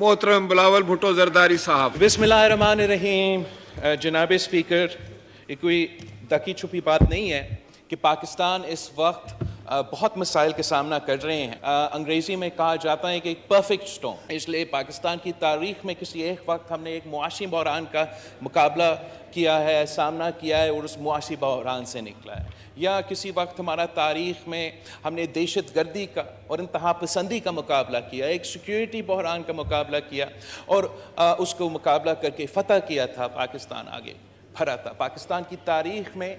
मोहतरम बिलावल भुटो जरदारी साहब बिस्मिल्लाहमान रहीम जनाब स्पीकर ये कोई दकी छुपी बात नहीं है कि पाकिस्तान इस वक्त बहुत मसाइल के सामना कर रहे हैं अंग्रेज़ी में कहा जाता है कि एक परफेक्ट स्टॉम इसलिए पाकिस्तान की तारीख में किसी एक वक्त हमने एक मुआशी बहरान का मुकाबला किया है सामना किया है और उस मुआशी बहरान से निकला है या किसी वक्त हमारा तारीख में हमने दहशत गर्दी का और इंतहा पसंदी का मुकाबला किया एक सिक्योरिटी बहरान का मुकाबला किया और उसको मुकाबला करके फ़तह किया था पाकिस्तान आगे भरा था पाकिस्तान की तारीख में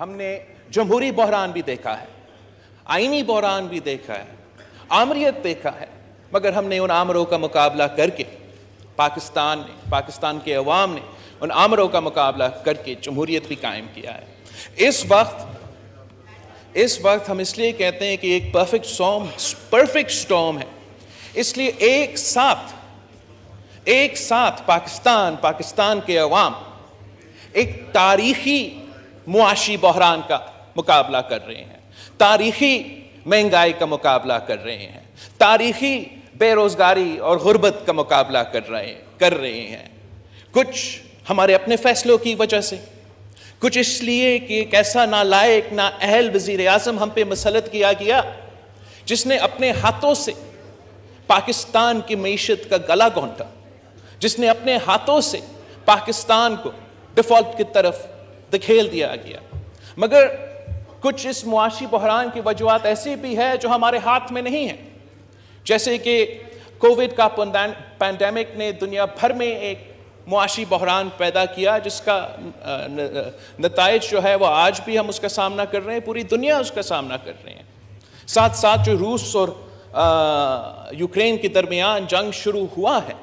हमने जमहूरी बहरान भी देखा है आइनी बहरान भी देखा है आमरीत देखा है मगर हमने उन आमरों का मुकाबला करके पाकिस्तान ने पाकिस्तान के अवाम ने उन आमरों का मुकाबला करके जमहूरीत भी कायम किया है इस वक्त इस वक्त हम इसलिए कहते हैं कि एक परफेक्ट सॉम परफेक्ट स्टॉम है इसलिए एक साथ एक साथ पाकिस्तान पाकिस्तान के अवाम एक तारीखी मुआशी बहरान का मुकाबला कर रहे हैं तारीखी महंगाई का मुकाबला कर रहे हैं तारीखी बेरोज़गारी और गुर्बत का मुकाबला कर रहे हैं कर रहे हैं कुछ हमारे अपने फैसलों की वजह से कुछ इसलिए कि एक ऐसा नालायक ना अहल वजीर अजम हम पे मसलत किया गया जिसने अपने हाथों से पाकिस्तान की मीशत का गला घोंटा जिसने अपने हाथों से पाकिस्तान को डिफॉल्ट की तरफ धकेल दिया गया मगर कुछ इस मुआशी बहरान की वजूहत ऐसी भी है जो हमारे हाथ में नहीं है जैसे कि कोविड का पैंडेमिक ने दुनिया भर में एक मुआशी बहरान पैदा किया जिसका नतज जो है वह आज भी हम उसका सामना कर रहे हैं पूरी दुनिया उसका सामना कर रहे हैं साथ साथ जो रूस और यूक्रेन के दरमियान जंग शुरू हुआ है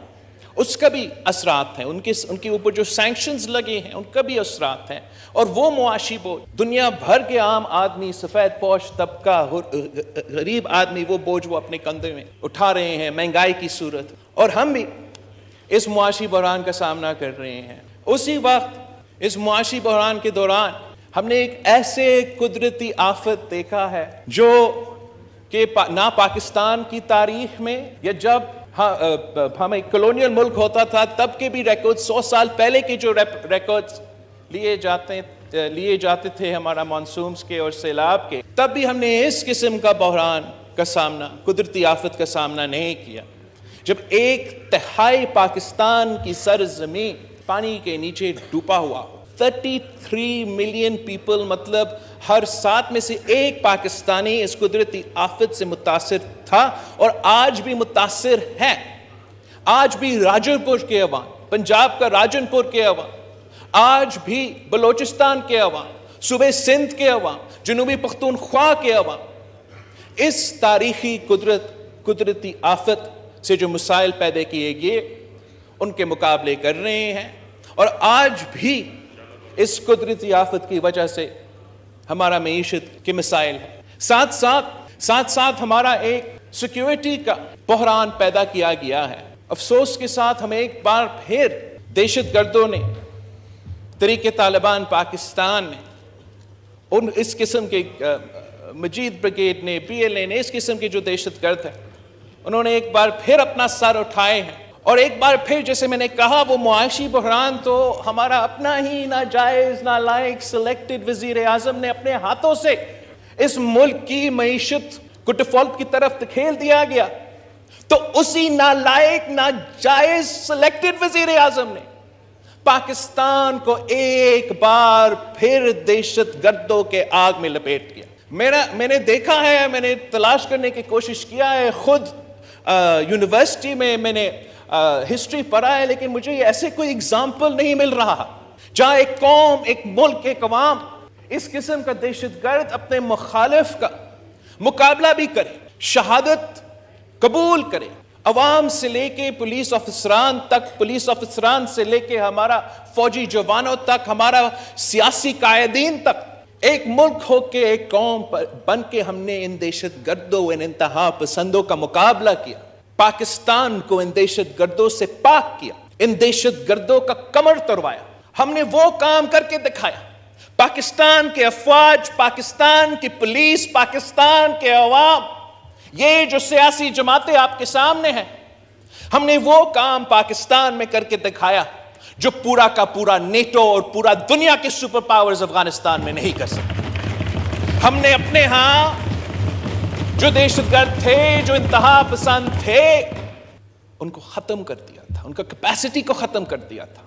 उसका भी असरात हैं उनके उनके ऊपर जो सैंक्शंस लगे हैं उनका भी असरात हैं और वो मुआशी बोझ दुनिया भर के आम आदमी सफ़ेद पोश तबका गरीब आदमी वो बोझ वो अपने कंधे में उठा रहे हैं महंगाई की सूरत और हम भी इस मुआशी बहरान का सामना कर रहे हैं उसी वक्त इस मुआशी बहरान के दौरान हमने एक ऐसे कुदरती आफत देखा है जो कि पा, ना पाकिस्तान की तारीख में या जब हाँ हम एक कॉलोनियल मुल्क होता था तब के भी रिकॉर्ड सौ साल पहले के जो रिकॉर्ड्स लिए जाते लिए जाते थे हमारा मानसून के और सैलाब के तब भी हमने इस किस्म का बहरान का सामना कुदरती आफत का सामना नहीं किया जब एक तिहाई पाकिस्तान की सरजमी पानी के नीचे डूबा हुआ हो 33 मिलियन पीपल मतलब हर सात में से एक पाकिस्तानी इस कुदरती आफत से मुतासर था और आज भी मुतासर है आज भी राजनपुर के अवाम पंजाब का राजनपुर के अवाम आज भी बलोचिस्तान के अवाम सुबह सिंध के अवाम जनूबी पख्तूनख्वा के अवाम इस तारीखी कुदरत कुदरती आफत से जो मिसाइल पैदा किए गए उनके मुकाबले कर रहे हैं और आज भी इस कुदरती आफत की वजह से हमारा मीशत के मिसाइल है साथ साथ साथ साथ हमारा एक सिक्योरिटी का बहरान पैदा किया गया है अफसोस के साथ हमें एक बार फिर दहशत गर्दों ने तरीके तालिबान पाकिस्तान ने उन इस किस्म के मजीद ब्रिगेड ने पी एल ए ने इस किस्म के जो दहशत गर्द है उन्होंने एक बार फिर अपना सर उठाए हैं और एक बार फिर जैसे मैंने कहा वो मुआशी बहरान तो हमारा अपना ही ना जायज़ ना लायक सिलेक्टेड वजीर आजम ने अपने हाथों से इस मुल्क की मीशत कुटफल्प की तरफ खेल दिया गया तो उसी ना लायक ना जायज सिलेक्टेड वजीर आजम ने पाकिस्तान को एक बार फिर दहशत गर्दों के आग में लपेट दिया मेरा मैंने देखा है मैंने तलाश करने की कोशिश किया है खुद यूनिवर्सिटी में मैंने हिस्ट्री पढ़ा है लेकिन मुझे ऐसे कोई एग्जाम्पल नहीं मिल रहा जहाँ एक कौम एक मुल्क एक अवाम इस किस्म का दहशत गर्द अपने मुखालिफ का मुकाबला भी करे शहादत कबूल करे अवाम से लेके पुलिस अफसरान तक पुलिस अफसरान से लेके हमारा फौजी जवानों तक हमारा सियासी कायदीन तक एक मुल्क होके एक कौम बन के हमने इन दहशत गर्दों इन इंतहा पसंदों का मुकाबला किया पाकिस्तान को इन दहशत गर्दों से पाक किया इन दहशत गर्दों का कमर तोड़वाया हमने वो काम करके दिखाया पाकिस्तान के अफवाज पाकिस्तान की पुलिस पाकिस्तान के अवाम ये जो सियासी जमातें आपके सामने हैं हमने वो काम पाकिस्तान में करके दिखाया जो पूरा का पूरा नेटो और पूरा दुनिया के सुपर पावर्स अफगानिस्तान में नहीं कर सकते हमने अपने यहां जो दहशतगर्द थे जो इंतहा पसंद थे उनको खत्म कर दिया था उनका कैपेसिटी को खत्म कर दिया था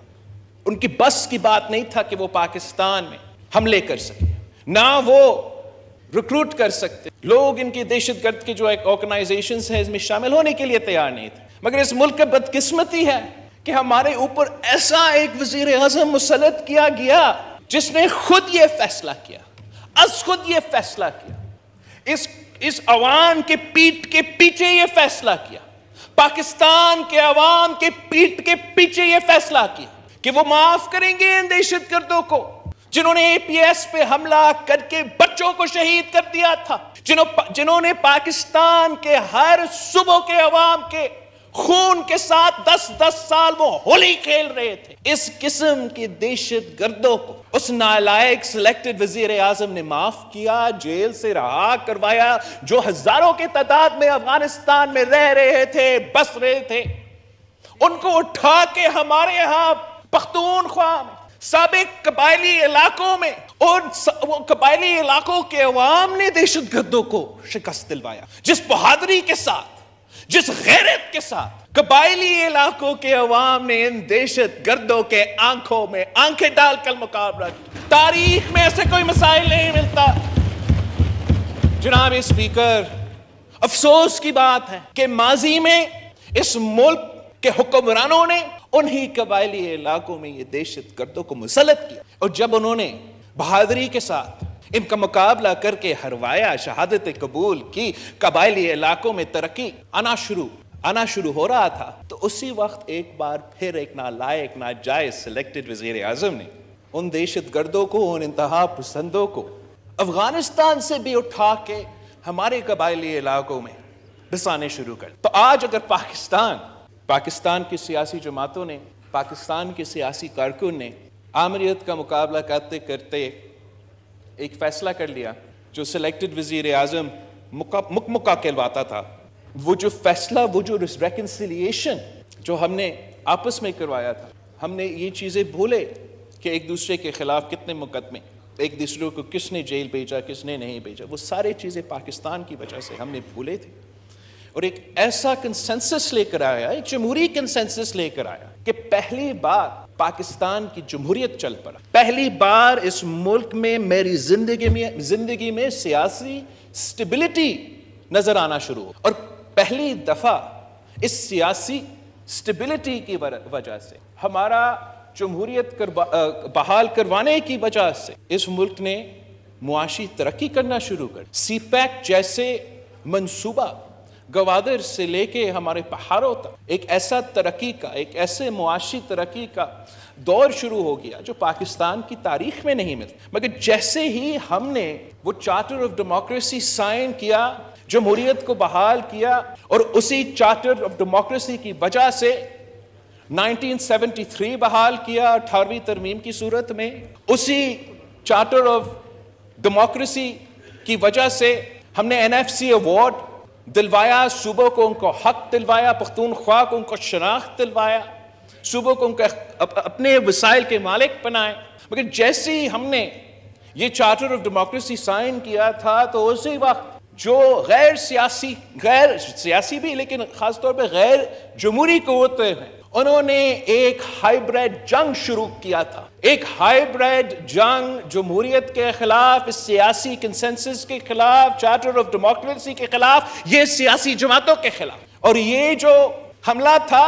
उनकी बस की बात नहीं था कि वो पाकिस्तान में हमले कर सके ना वो रिक्रूट कर सकते लोग इनके दहशतगर्द के जो एक ऑर्गेनाइजेशन है इसमें शामिल होने के लिए तैयार नहीं थे मगर इस मुल्क का बदकिस्मती है कि हमारे ऊपर ऐसा एक वजीर अजम मुसलत किया गया जिसने खुद ये फैसला किया अस खुद ये फैसला किया इस इस अवाम के पीठ के पीछे ये फैसला किया पाकिस्तान के अवाम के पीठ के पीछे ये फैसला किया कि वो माफ करेंगे इन दहशत गर्दों को जिन्होंने एपीएस पे हमला करके बच्चों को शहीद कर दिया था जिन्होंने पाकिस्तान के हर सुबह के अवाम के खून के साथ दस दस साल वो होली खेल रहे थे इस किस्म की दहशत गर्दों को उस नालायक सिलेक्टेड वजीर आजम ने माफ किया जेल से रहा करवाया जो हजारों की तादाद में अफगानिस्तान में रह रहे थे बस रहे थे उनको उठा के हमारे यहां पख्तून में सबक कबायली इलाकों में और कबायली इलाकों के अवाम ने दहशत गर्दों को शिकस्त दिलवाया जिस बहादरी के साथ जिस गैरत के साथ कबायली इलाकों के अवाम ने इन दहशत गर्दों के आंखों में आंखें डालकर मुकाबला तारीख में ऐसे कोई मसाइल नहीं मिलता जनाब स्पीकर अफसोस की बात है कि माजी में इस मुल्क के हुक्मरानों ने उन्हीं कबायली इलाकों में ये दहशत गर्दों को मुसलत किया और जब उन्होंने बहादुरी के साथ इनका मुकाबला करके हरवाया शहादत कबूल की कबायली इलाकों में तरक्की आना शुरू आना शुरू हो रहा था तो उसी वक्त एक बार फिर एक ना ना जायज सिलेक्टेड वजीर आजम ने उन दहशत गर्दों को उन इंतहा पसंदों को अफगानिस्तान से भी उठा के हमारे कबायली इलाकों में बसाने शुरू कर तो आज अगर पाकिस्तान पाकिस्तान की सियासी जमातों ने पाकिस्तान के सियासी कारकुन ने आमरीत का मुकाबला करते करते एक फैसला कर लिया जो सिलेक्टेड वजीर आजम मुकमुका कहलवाता था वो जो फैसला वो जो रेकन्सिलियेशन जो हमने आपस में करवाया था हमने ये चीज़ें भूले कि एक दूसरे के ख़िलाफ़ कितने मुकदमे एक दूसरे को किसने जेल भेजा किसने नहीं भेजा वो सारे चीज़ें पाकिस्तान की वजह से हमने भूले थे और एक ऐसा कंसेंसस लेकर आया एक जमहूरी कंसेंसस लेकर आया कि पहली बार पाकिस्तान की जमहूरियत चल पड़ा पहली बार इस मुल्क में मेरी जिंदगी में जिंदगी में सियासी स्टेबिलिटी नजर आना शुरू हो और पहली दफा इस सियासी स्टेबिलिटी की वजह से हमारा जमहूरियत कर, बहाल करवाने की वजह से इस मुल्क ने मुआशी तरक्की करना शुरू कर सी पैक जैसे मनसूबा गवादर से लेके हमारे पहाड़ों तक एक ऐसा तरक्की का एक ऐसे मुआशी तरक्की का दौर शुरू हो गया जो पाकिस्तान की तारीख में नहीं मिलता मगर जैसे ही हमने वो चार्टर ऑफ डेमोक्रेसी साइन किया जमहूरियत को बहाल किया और उसी चार्टर ऑफ डेमोक्रेसी की वजह से 1973 बहाल किया अठारहवीं तरमीम की सूरत में उसी चार्टर ऑफ डेमोक्रेसी की वजह से हमने एनएफसी अवार्ड दिलवाया सुबह को उनको हक दिलवाया पख्तूनख्वा को उनको शनाख्त दिलवाया सुबह को उनका अपने वसाइल के मालिक बनाए मगर जैसे ही हमने ये चार्टर ऑफ डेमोक्रेसी साइन किया था तो उसी वक्त जो गैर सियासी गैर सियासी भी लेकिन खासतौर पर गैर जमहूरी कवतें हैं उन्होंने एक हाइब्रिड जंग शुरू किया था एक हाईब्रिड जंग जमहूरियत के खिलाफ इस सियासी कंसेंसस के खिलाफ चार्टर ऑफ डेमोक्रेसी के खिलाफ ये सियासी जमातों के खिलाफ और ये जो हमला था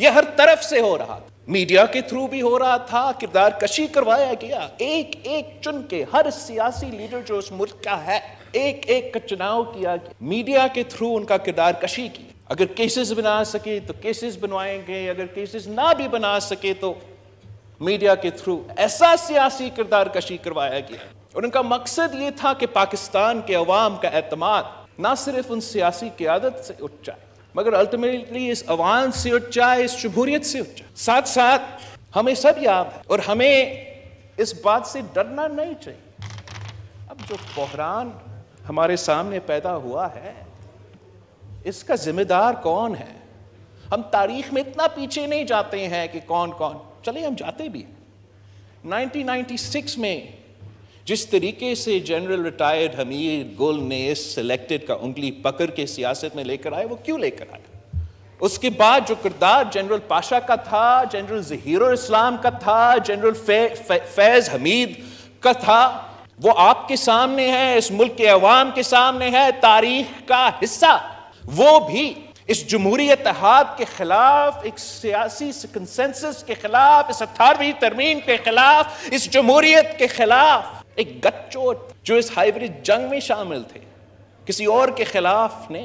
ये हर तरफ से हो रहा था मीडिया के थ्रू भी हो रहा था किरदार कशी करवाया गया एक एक चुन के हर सियासी लीडर जो उस मुल्क का है एक एक का चुनाव किया गया मीडिया के थ्रू उनका किरदार कशी की अगर केसेस बना सके तो केसेस बनवाएंगे अगर केसेस ना भी बना सके तो मीडिया के थ्रू ऐसा सियासी किरदार कशी करवाया गया और उनका मकसद ये था कि पाकिस्तान के अवाम का अतमाद ना सिर्फ उन सियासी क्यादत से उठ जाए मगर अल्टीमेटली इस अवाम से उठ जाए इस जमहूरियत से उठ जाए साथ साथ हमें सब याद है और हमें इस बात से डरना नहीं चाहिए अब जो बहरान हमारे सामने पैदा हुआ है इसका जिम्मेदार कौन है हम तारीख में इतना पीछे नहीं जाते हैं कि कौन कौन चले हम जाते भी 1996 में जिस तरीके से जनरल रिटायर्ड हमीर गुल ने इस सिलेक्टेड का उंगली पकड़ के सियासत में लेकर आए वो क्यों लेकर आए उसके बाद जो किरदार जनरल पाशा का था जनरल जहीर इस्लाम का था जनरल फै, फै, फैज हमीद का था वो आपके सामने है इस मुल्क के अवाम के सामने है तारीख का हिस्सा वो भी इस जमहूरी इतिहाद के खिलाफ एक सियासी कंसेंसस के खिलाफ इस अठारहवीं तरमीम के खिलाफ इस जमहूरीत के खिलाफ एक गच्चोट जो इस हाइब्रिड जंग में शामिल थे किसी और के खिलाफ ने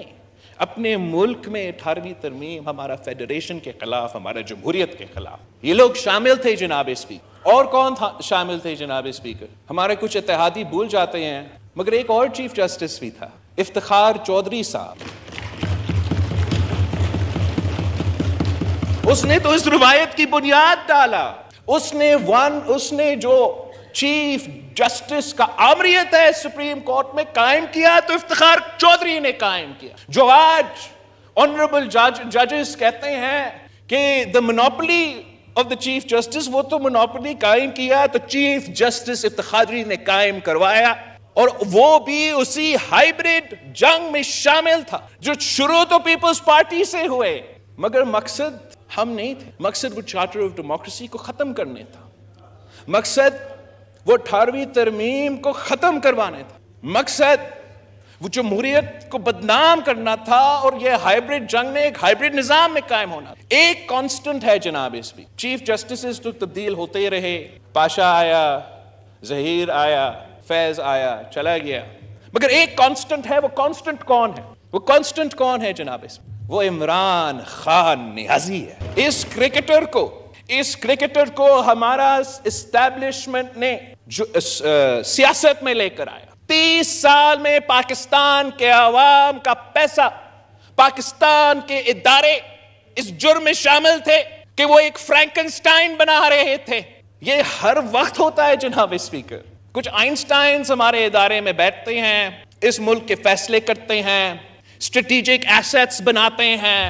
अपने मुल्क में अठारहवीं तरमीम हमारा फेडरेशन के खिलाफ हमारा जमहूरीत के खिलाफ ये लोग शामिल थे जनाब स्पीकर और कौन था शामिल थे जनाब स्पीकर हमारे कुछ इतिहादी भूल जाते हैं मगर एक और चीफ जस्टिस भी था इफ्तार चौधरी साहब उसने तो इस रिवायत की बुनियाद डाला उसने वन उसने जो चीफ जस्टिस का आमरियत है सुप्रीम कोर्ट में कायम किया तो इफ्तार चौधरी ने कायम किया जो आज ऑनरेबल जजेस कहते हैं कि the monopoly of the chief justice वो तो मोनोपली कायम किया तो चीफ जस्टिस इफ्तारी ने कायम करवाया और वो भी उसी हाइब्रिड जंग में शामिल था जो शुरू तो पीपल्स पार्टी से हुए मगर मकसद हम नहीं थे मकसद वो चार्टर ऑफ डेमोक्रेसी को ख़त्म करने था मकसद वो अठारहवीं तरमीम को ख़त्म करवाने था मकसद वो जमहूरीत को बदनाम करना था और यह हाइब्रिड जंग में एक हाइब्रिड निज़ाम में कायम होना एक कांस्टेंट है जनाब इस भी चीफ जस्टिस तो तब्दील होते रहे पाशा आया जहीर आया फैज आया चला गया मगर एक कांस्टेंट है वो कांस्टेंट कौन है वो कांस्टेंट कौन है जनाब इसमें वो इमरान खान नियाजी है इस क्रिकेटर को इस क्रिकेटर को हमारा इस्टेब्लिशमेंट ने जो इस, आ, सियासत में लेकर आया तीस साल में पाकिस्तान के आवाम का पैसा पाकिस्तान के इदारे इस जुर्म में शामिल थे कि वो एक फ्रैंकनस्टाइन बना रहे थे ये हर वक्त होता है जनाब स्पीकर कुछ आइंस्टाइन हमारे इदारे में बैठते हैं इस मुल्क के फैसले करते हैं स्ट्रेटेजिक एसेट्स बनाते हैं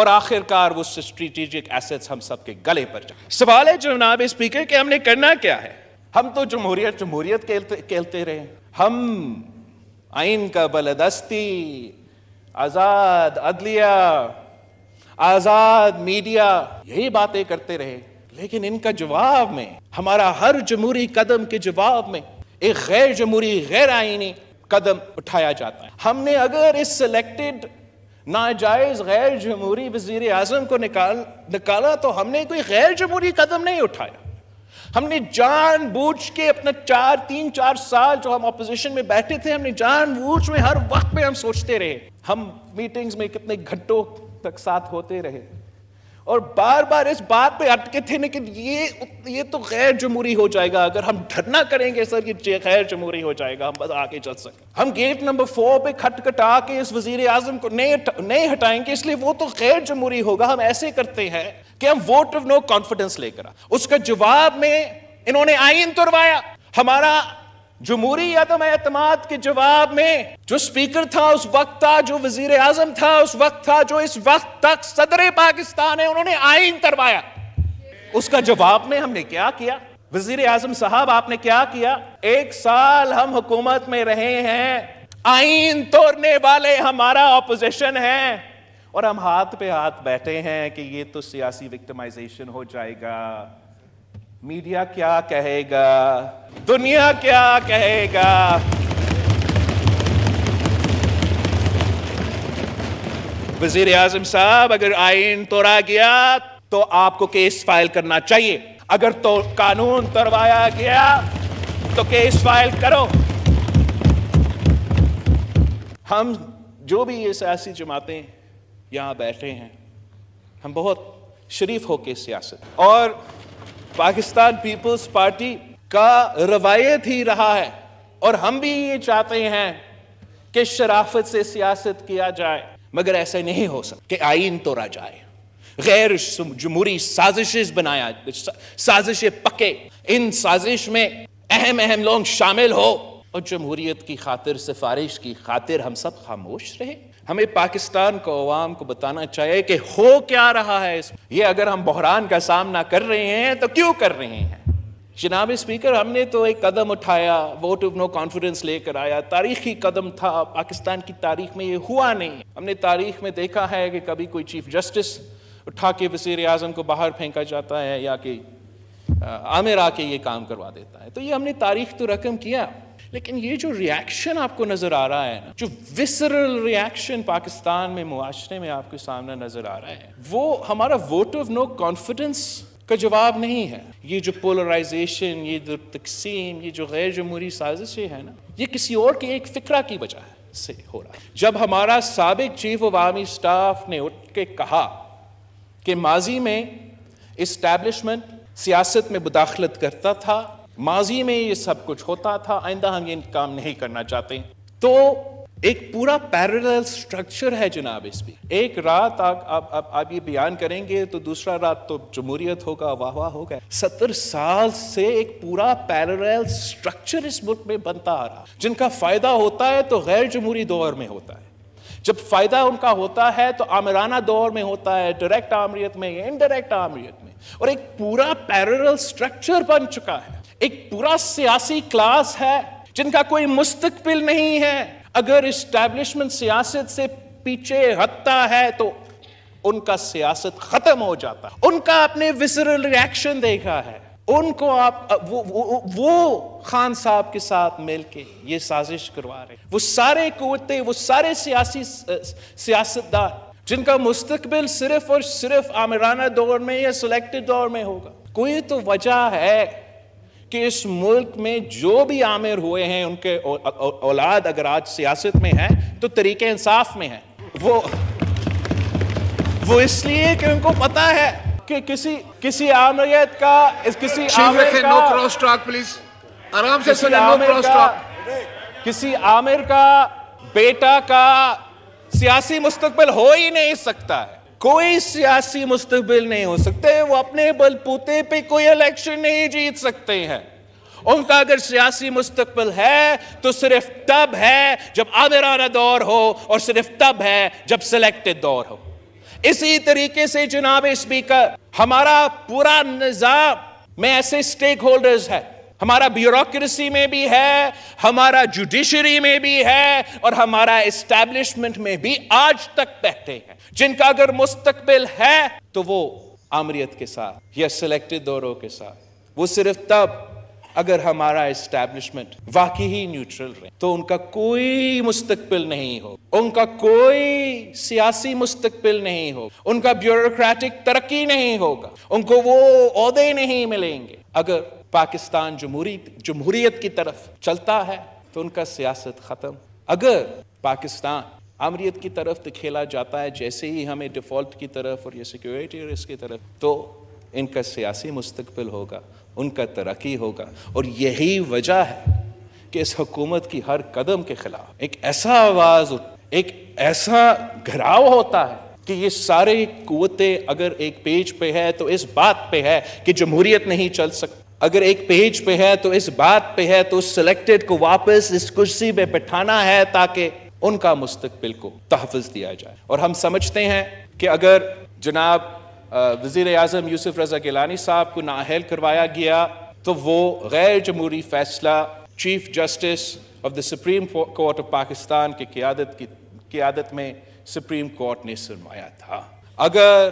और आखिरकार वो स्ट्रेटेजिक एसेट्स हम सबके गले पर जाए सवाल है जनाब स्पीकर कि हमने करना क्या है हम तो जमहूरियत जमहूरियत कहते रहे हम आइन का बलदस्ती आजाद अदलिया आजाद मीडिया यही बातें करते रहे लेकिन इनका जवाब में हमारा हर जमहूरी कदम के जवाब में एक गैर जमहूरी गैर आईनी कदम उठाया जाता है हमने अगर इस सिलेक्टेड नाजायज गैर जमहूरी वजीर अजम को निकाल निकाला तो हमने कोई गैर जमहूरी कदम नहीं उठाया हमने जान बूझ के अपना चार तीन चार साल जो हम अपोजिशन में बैठे थे हमने जान बूझ में हर वक्त में हम सोचते रहे हम मीटिंग्स में कितने घंटों तक साथ होते रहे और बार बार इस बात पे अटके थे लेकिन ये ये तो गैर जमहूरी हो जाएगा अगर हम धरना करेंगे सर ये गैर जमहूरी हो जाएगा हम बस आगे चल सके हम गेट नंबर फोर पे खटखटा के इस वजीर आजम को नहीं नहीं हटाएंगे इसलिए वो तो गैर जमहूरी होगा हम ऐसे करते हैं कि हम वोट ऑफ नो कॉन्फिडेंस लेकर उसका जवाब में इन्होंने आइन तुरवाया हमारा जमहूरी अदम एतम के जवाब में जो स्पीकर था उस वक्त था जो वजीर आजम था उस वक्त था जो इस वक्त तक सदर पाकिस्तान है उन्होंने आइन करवाया उसका जवाब में हमने क्या किया वजीर आजम साहब आपने क्या किया एक साल हम हुकूमत में रहे हैं आइन तोड़ने वाले हमारा ऑपोजिशन है और हम हाथ पे हाथ बैठे हैं कि ये तो सियासी विक्टमाइजेशन हो जाएगा मीडिया क्या कहेगा दुनिया क्या कहेगा वजीर आजम साहब अगर आइन तोड़ा गया तो आपको केस फाइल करना चाहिए अगर तो कानून तोड़वाया गया तो केस फाइल करो हम जो भी ये सियासी जमातें यहां बैठे हैं हम बहुत शरीफ होके सियासत और पाकिस्तान पीपल्स पार्टी का रवायत ही रहा है और हम भी ये चाहते हैं कि शराफत से सियासत किया जाए मगर ऐसे नहीं हो सकता कि आइन तोड़ा जाए गैर जमहूरी साजिशें बनाया साजिशें पके इन साजिश में अहम अहम लोग शामिल हो और जमहूरीत की खातिर सिफारिश की खातिर हम सब खामोश रहे हमें पाकिस्तान को अवाम को बताना चाहिए कि हो क्या रहा है इस ये अगर हम बहरान का सामना कर रहे हैं तो क्यों कर रहे हैं जनाब स्पीकर हमने तो एक कदम उठाया वोट ऑफ नो कॉन्फिडेंस लेकर आया तारीखी कदम था पाकिस्तान की तारीख में ये हुआ नहीं हमने तारीख में देखा है कि कभी कोई चीफ जस्टिस उठा के वजीर अजम को बाहर फेंका जाता है या कि आमिर आके ये काम करवा देता है तो ये हमने तारीख तो रकम किया लेकिन ये जो रिएक्शन आपको नज़र आ रहा है ना जो विसरल रिएक्शन पाकिस्तान में मुआरे में आपके सामने नज़र आ रहा है वो हमारा वोट ऑफ नो कॉन्फिडेंस का जवाब नहीं है ये जो पोलराइजेशन ये जो तकसीम ये जो गैर जमहूरी साजिशें हैं ना ये किसी और के एक फिक्रा की वजह से हो रहा है जब हमारा सबक चीफ ऑफ आर्मी स्टाफ ने उठ के कहा कि माजी में इस्टेब्लिशमेंट सियासत में मुदाखलत करता था माजी में ये सब कुछ होता था आइंदा हम ये काम नहीं करना चाहते तो एक पूरा पैरेलल स्ट्रक्चर है जनाब इसमें एक रात आप आप आप, आप ये बयान करेंगे तो दूसरा रात तो जमहूरियत होगा वाह वाह होगा सत्तर साल से एक पूरा पैरेलल स्ट्रक्चर इस मुल्क में बनता आ रहा जिनका फायदा होता है तो गैर जमहूरी दौर में होता है जब फायदा उनका होता है तो आमराना दौर में होता है डायरेक्ट आमरीत में इनडायरेक्ट आमरीत में और एक पूरा पैरल स्ट्रक्चर बन चुका है एक पूरा सियासी क्लास है जिनका कोई मुस्तकबिल नहीं है अगर इस्टेब्लिशमेंट सियासत से पीछे हटता है तो उनका सियासत खत्म हो जाता है उनका आपने विसरल रिएक्शन देखा है उनको आप वो वो, वो खान साहब के साथ मिलके ये साजिश करवा रहे वो सारे कुत्ते वो सारे सियासी सियासतदान जिनका मुस्तकबिल सिर्फ और सिर्फ आमिराना दौर में या सिलेक्टेड दौर में होगा कोई तो वजह है कि इस मुल्क में जो भी आमिर हुए हैं उनके औलाद अगर आज सियासत में है तो तरीके इंसाफ में है वो वो इसलिए कि उनको पता है कि किसी किसी आमरीत का इस किसी आमिर का नो क्रॉस प्लीज आराम से सुने नो क्रॉस किसी आमिर का बेटा का सियासी मुस्तकबिल हो ही नहीं सकता है कोई सियासी मुस्तबिल नहीं हो सकते वो अपने बलबूते पे कोई इलेक्शन नहीं जीत सकते हैं उनका अगर सियासी मुस्तबिल है तो सिर्फ तब है जब आमिराना दौर हो और सिर्फ तब है जब सिलेक्टेड दौर हो इसी तरीके से जनाब स्पीकर हमारा पूरा निज़ाम में ऐसे स्टेक होल्डर्स है हमारा ब्यूरोक्रेसी में भी है हमारा जुडिशरी में भी है और हमारा इस्टेब्लिशमेंट में भी आज तक बैठे हैं जिनका अगर मुस्तकबिल है तो वो आमरीत के साथ या सिलेक्टेड दौरों के साथ वो सिर्फ तब अगर हमारा इस्टेब्लिशमेंट वाकई ही न्यूट्रल रहे तो उनका कोई मुस्तकबिल नहीं हो उनका कोई सियासी मुस्तकबिल नहीं हो उनका ब्यूरोक्रेटिक तरक्की नहीं होगा उनको वो अहदे नहीं मिलेंगे अगर पाकिस्तान जमहूरी जमहूरीत की तरफ चलता है तो उनका सियासत ख़त्म अगर पाकिस्तान आमरीत की तरफ तो खेला जाता है जैसे ही हमें डिफ़ॉल्ट की तरफ और ये सिक्योरिटी रिस्क की तरफ तो इनका सियासी मुस्तबिल होगा उनका तरक्की होगा और यही वजह है कि इस हुकूमत की हर कदम के खिलाफ एक ऐसा आवाज़ एक ऐसा घराव होता है कि ये सारे कुतें अगर एक पेज पे है तो इस बात पे है कि जमहूरियत नहीं चल सकती अगर एक पेज पे है तो इस बात पे है तो उस सिलेक्टेड को वापस इस कुर्सी पे बैठाना है ताकि उनका मुस्तबिल को तहफ़ दिया जाए और हम समझते हैं कि अगर जनाब वजीर अजम यूसुफ रजा गिलानी साहब को नाहल करवाया गया तो वो गैर जमहूरी फैसला chief justice of the supreme court of Pakistan की क्यादत की क्यादत में सुप्रीम कोर्ट ने सुनवाया था अगर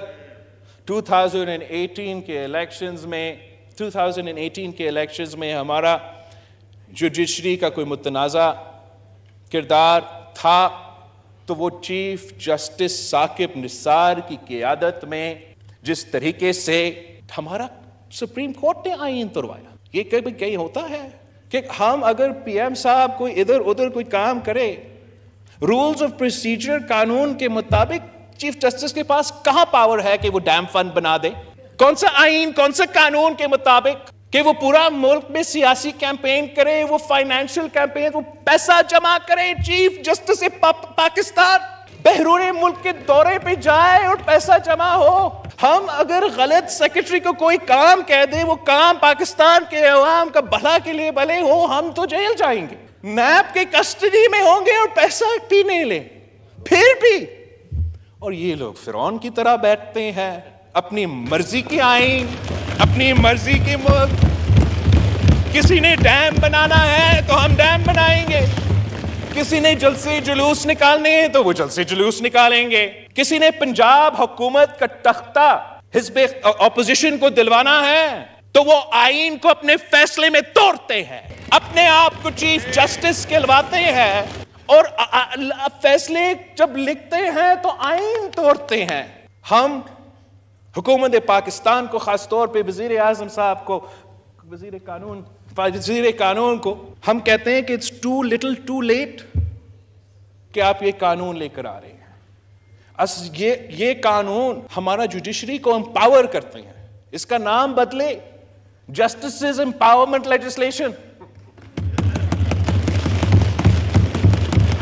2018 के इलेक्शंस में 2018 के इलेक्शंस में हमारा जुडिशरी का कोई मुतनाज़ा किरदार था तो वो चीफ जस्टिस साकिब निसार की क्यादत में जिस तरीके से हमारा सुप्रीम कोर्ट ने आइन तुरवाया ये कभी कहीं होता है कि हम अगर पीएम साहब कोई इधर उधर कोई काम करे रूल्स ऑफ प्रोसीजर कानून के मुताबिक चीफ जस्टिस के पास कहाँ पावर है कि वो डैम फंड बना दे कौन सा आइन कौन सा कानून के मुताबिक कि वो पूरा मुल्क में सियासी कैंपेन करे वो फाइनेंशियल कैंपेन वो पैसा जमा करे चीफ जस्टिस पा, पाकिस्तान बहरून मुल्क के दौरे पे जाए और पैसा जमा हो हम अगर गलत सेक्रेटरी को कोई काम कह दे वो काम पाकिस्तान के अवाम का भला के लिए भले हो हम तो जेल जाएंगे नैप के कस्टडी में होंगे और पैसा पीने ले फिर भी और ये लोग फिर की तरह बैठते हैं अपनी मर्जी की आइन अपनी मर्जी की किसी ने डैम बनाना है तो हम डैम बनाएंगे किसी ने जलसे जुलूस निकालने हैं तो वो जलसे जुलूस निकालेंगे किसी ने पंजाब हुकूमत का तख्ता हिजब ऑपोजिशन को दिलवाना है तो वो आइन को अपने फैसले में तोड़ते हैं अपने आप को चीफ जस्टिस कहलवाते हैं और आ, आ, फैसले जब लिखते हैं तो आइन तोड़ते हैं हम हुकूमत पाकिस्तान को ख़ास तौर पर वजीर आजम साहब को वज़ी कानून वज़ी कानून को हम कहते हैं कि it's too little too late कि आप ये कानून लेकर आ रहे हैं अस ये ये कानून हमारा जुडिशरी को एम्पावर करते हैं इसका नाम बदले जस्टिस इज एम्पावरमेंट लेजिस्लेशन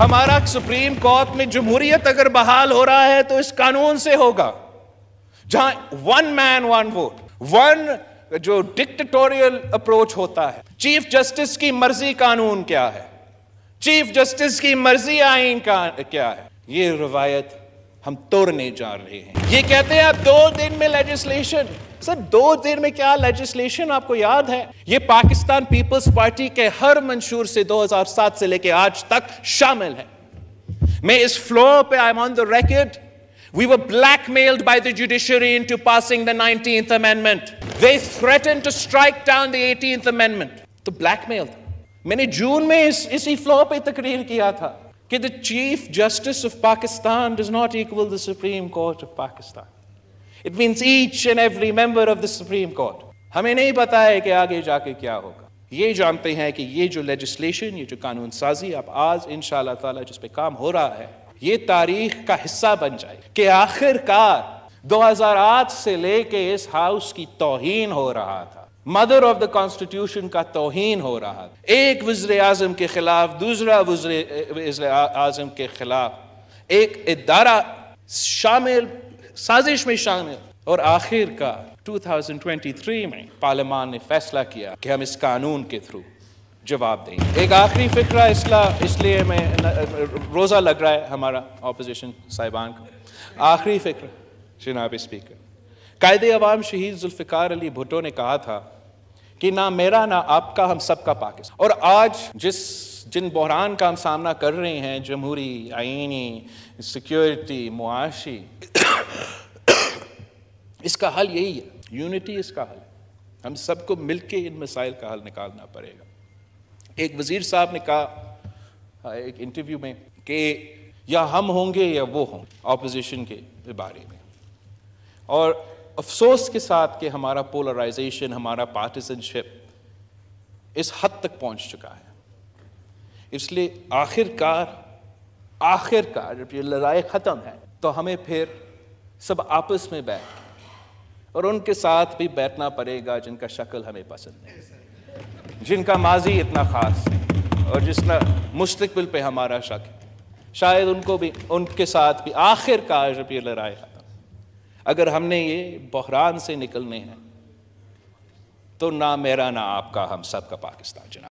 हमारा सुप्रीम कोर्ट में जमहूरियत अगर बहाल हो रहा है तो इस कानून से होगा जहां one man one vote one जो डिक्टेटोरियल अप्रोच होता है चीफ जस्टिस की मर्जी कानून क्या है चीफ जस्टिस की मर्जी आइन का क्या है ये रिवायत हम तोड़ने जा रहे हैं ये कहते हैं आप दो दिन में लेजिस्लेशन सर दो दिन में क्या लेजिस्लेशन आपको याद है ये पाकिस्तान पीपल्स पार्टी के हर मंशूर से 2007 से लेकर आज तक शामिल है मैं इस फ्लोर पे I am on the record We were blackmailed by the judiciary into passing the 19th Amendment. They threatened to strike down the 18th Amendment. To blackmail Many June mein is, isi floor pe takreer kiya tha. Ki the Chief Justice of Pakistan does not equal the Supreme Court of Pakistan. It means each and every member of the Supreme Court. हमें नहीं पता है कि आगे जाके क्या होगा ये जानते हैं कि ये जो लेजिस्लेशन ये जो कानून साजी आप आज इन ताला जिस पे काम हो रहा है ये तारीख का हिस्सा बन जाए कि आखिरकार 2008 से लेके इस हाउस की तोहीन हो रहा था मदर ऑफ द कॉन्स्टिट्यूशन का तोहीन हो रहा था एक वजर आजम के खिलाफ दूसरा वजर आजम के खिलाफ एक इदारा शामिल साजिश में शामिल और आखिरकार 2023 में पार्लियामान ने फैसला किया कि हम इस कानून के थ्रू जवाब दें एक आखिरी फिक्रा इसला इसलिए मैं रोज़ा लग रहा है हमारा अपोजिशन साहिबान का आखिरी फिक्र जनाब स्पीकर कायदे अवाम शहीद जुल्फ़िकार अली भुटो ने कहा था कि ना मेरा ना आपका हम सब का पाकिस्तान और आज जिस जिन बहरान का हम सामना कर रहे हैं जमहूरी आइनी सिक्योरिटी मुआशी इसका हल यही है यूनिटी इसका हल है हम सबको मिलके इन मिसाइल का हल निकालना पड़ेगा एक वजीर साहब ने कहा हाँ, एक इंटरव्यू में कि या हम होंगे या वो होंगे ऑपोजिशन के बारे में और अफसोस के साथ कि हमारा पोलराइजेशन हमारा पार्टिसनशिप इस हद तक पहुंच चुका है इसलिए आखिरकार आखिरकार जब ये लड़ाई ख़त्म है तो हमें फिर सब आपस में बैठ और उनके साथ भी बैठना पड़ेगा जिनका शक्ल हमें पसंद नहीं जिनका माजी इतना ख़ास है और जिसना मुस्तबिल पे हमारा शक है शायद उनको भी उनके साथ भी आखिरकार जब ये लड़ाई खत्म अगर हमने ये बहरान से निकलने हैं तो ना मेरा ना आपका हम सब का पाकिस्तान जना